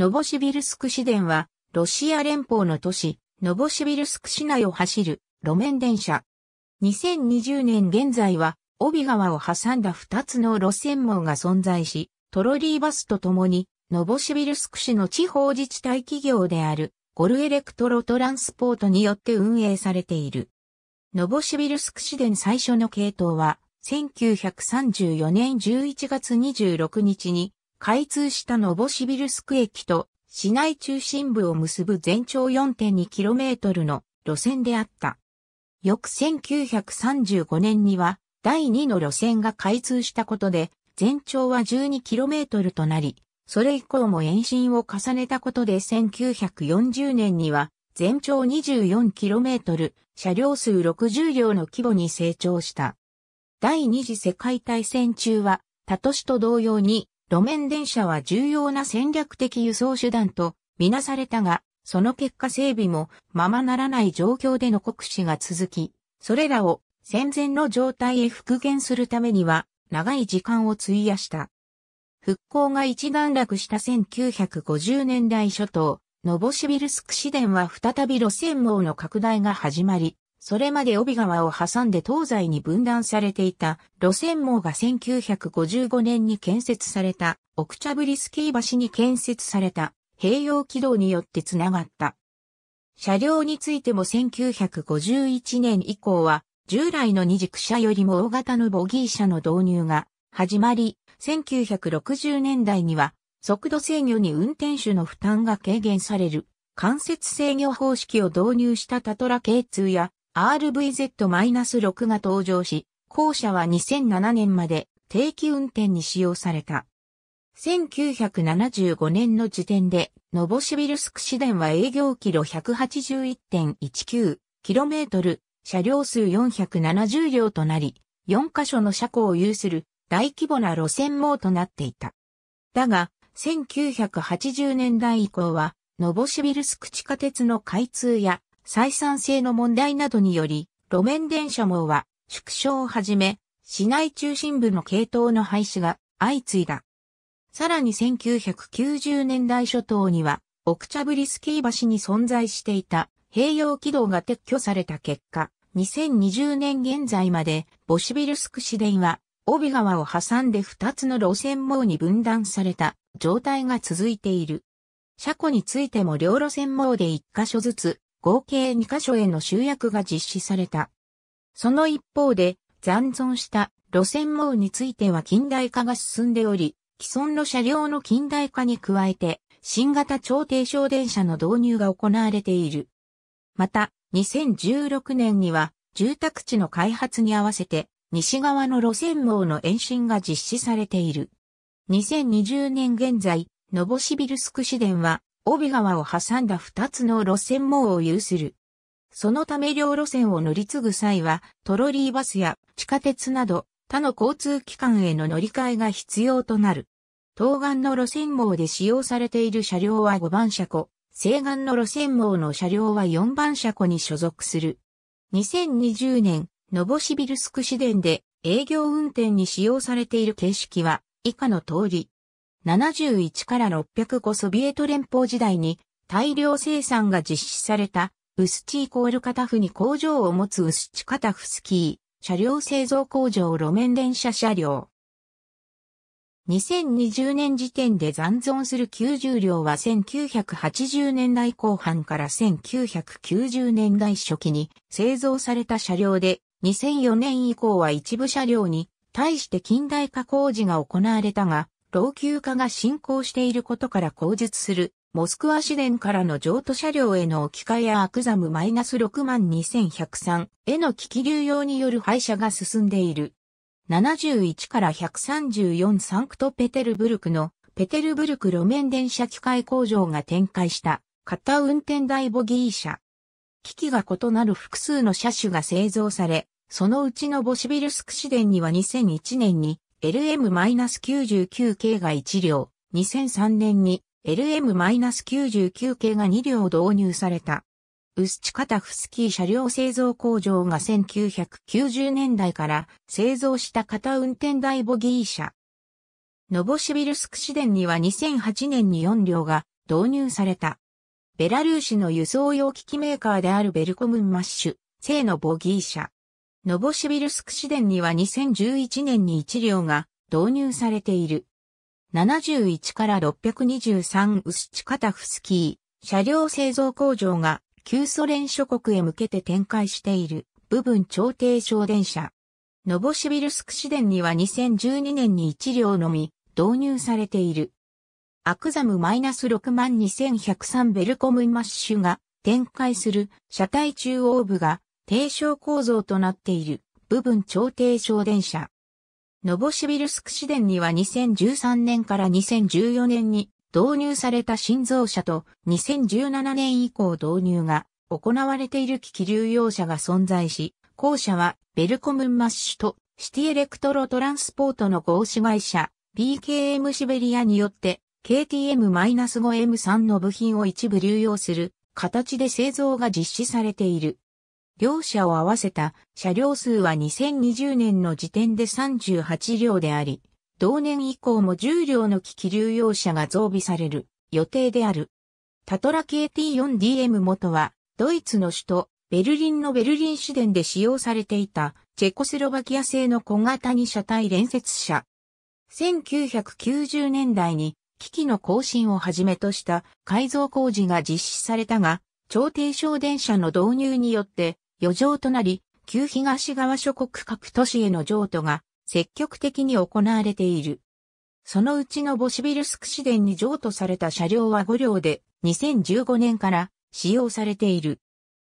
ノボシビルスク市電は、ロシア連邦の都市、ノボシビルスク市内を走る路面電車。2020年現在は、帯川を挟んだ2つの路線網が存在し、トロリーバスと共に、ノボシビルスク市の地方自治体企業である、ゴルエレクトロトランスポートによって運営されている。ノボシビルスク市電最初の系統は、1934年11月26日に、開通したノボシビルスク駅と市内中心部を結ぶ全長 4.2km の路線であった。翌1935年には第2の路線が開通したことで全長は 12km となり、それ以降も延伸を重ねたことで1940年には全長 24km、車両数60両の規模に成長した。第二次世界大戦中は、他都市と同様に路面電車は重要な戦略的輸送手段とみなされたが、その結果整備もままならない状況での酷使が続き、それらを戦前の状態へ復元するためには長い時間を費やした。復興が一段落した1950年代初頭、ノボシビルスク市電は再び路線網の拡大が始まり、それまで帯川を挟んで東西に分断されていた路線網が1955年に建設されたオクチャブリスキー橋に建設された併用軌道によってつながった。車両についても1951年以降は従来の二軸車よりも大型のボギー車の導入が始まり、1960年代には速度制御に運転手の負担が軽減される間接制御方式を導入したタトラ K2 や RVZ-6 が登場し、後者は2007年まで定期運転に使用された。1975年の時点で、ノボシビルスク市電は営業キロ 181.19km、車両数470両となり、4カ所の車庫を有する大規模な路線網となっていた。だが、1980年代以降は、ノボシビルスク地下鉄の開通や採算性の問題などにより、路面電車網は縮小をはじめ、市内中心部の系統の廃止が相次いだ。さらに1990年代初頭には、奥茶ブリスキー橋に存在していた併用軌道が撤去された結果、2020年現在まで、ボシビルスク市電は、帯川を挟んで2つの路線網に分断された状態が続いている。車庫についても両路線網で1箇所ずつ合計2カ所への集約が実施された。その一方で、残存した路線網については近代化が進んでおり、既存の車両の近代化に加えて、新型超低床電車の導入が行われている。また、2016年には、住宅地の開発に合わせて、西側の路線網の延伸が実施されている。2020年現在、ノボシビルスク市電は、帯川を挟んだ2つの路線網を有する。そのため両路線を乗り継ぐ際は、トロリーバスや地下鉄など他の交通機関への乗り換えが必要となる。東岸の路線網で使用されている車両は5番車庫、西岸の路線網の車両は4番車庫に所属する。2020年、ノボシビルスク市電で営業運転に使用されている形式は以下の通り。71から605ソビエト連邦時代に大量生産が実施されたウスチーコールカタフに工場を持つウスチカタフスキー車両製造工場路面電車車両。2020年時点で残存する90両は1980年代後半から1990年代初期に製造された車両で2004年以降は一部車両に対して近代化工事が行われたが老朽化が進行していることから口述する、モスクワ市電からの譲渡車両への置き換えやアクザム -62103 への機器流用による廃車が進んでいる。71から134サンクトペテルブルクのペテルブルク路面電車機械工場が展開した型運転台ボギー車。機器が異なる複数の車種が製造され、そのうちのボシビルスク市電には2001年に LM-99 系が1両、2003年に LM-99 系が2両導入された。ウスチカタフスキー車両製造工場が1990年代から製造した型運転台ボギー車。ノボシビルスク市電には2008年に4両が導入された。ベラルーシの輸送用機器メーカーであるベルコムンマッシュ、製のボギー車。ノボシビルスク市電には2011年に1両が導入されている。71から623ウスチカタフスキー、車両製造工場が旧ソ連諸国へ向けて展開している部分調停省電車。ノボシビルスク市電には2012年に1両のみ導入されている。アクザムマイナス -62103 ベルコムマッシュが展開する車体中央部が低床構造となっている部分超低床電車。ノボシビルスク市電には2013年から2014年に導入された新造車と2017年以降導入が行われている機器流用車が存在し、後者はベルコムンマッシュとシティエレクトロトランスポートの合資会社 BKM シベリアによって KTM-5M3 の部品を一部流用する形で製造が実施されている。両者を合わせた車両数は2020年の時点で38両であり、同年以降も10両の機器流用車が増備される予定である。タトラ KT4DM 元は、ドイツの首都、ベルリンのベルリン市電で使用されていた、チェコスロバキア製の小型に車体連接車。1990年代に、機器の更新をはじめとした改造工事が実施されたが、超低床電車の導入によって、余剰となり、旧東側諸国各都市への譲渡が積極的に行われている。そのうちのボシビルスク市電に譲渡された車両は5両で2015年から使用されている。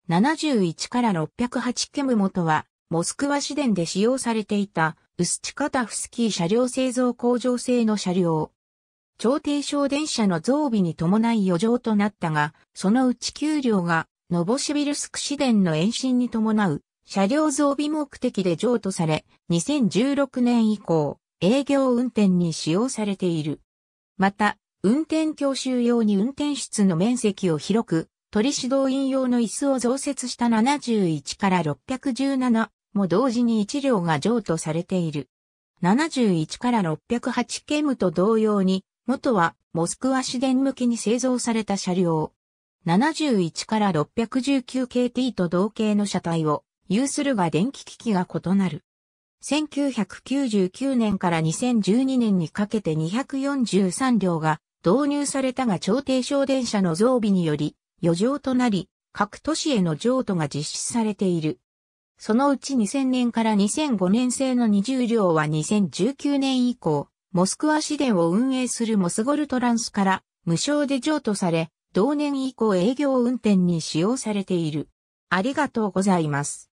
71から608ケム元はモスクワ市電で使用されていたウスチカタフスキー車両製造工場製の車両。超低床電車の増備に伴い余剰となったが、そのうち給料がノボシビルスク市電の延伸に伴う車両増備目的で譲渡され、2016年以降、営業運転に使用されている。また、運転教習用に運転室の面積を広く、取指導員用の椅子を増設した71から617も同時に1両が譲渡されている。71から608ケムと同様に、元はモスクワ市電向けに製造された車両。71から619 k T と同型の車体を有するが電気機器が異なる。1999年から2012年にかけて243両が導入されたが超低小電車の増備により余剰となり各都市への譲渡が実施されている。そのうち2000年から2005年製の20両は2019年以降、モスクワ市電を運営するモスゴルトランスから無償で譲渡され、同年以降営業運転に使用されている。ありがとうございます。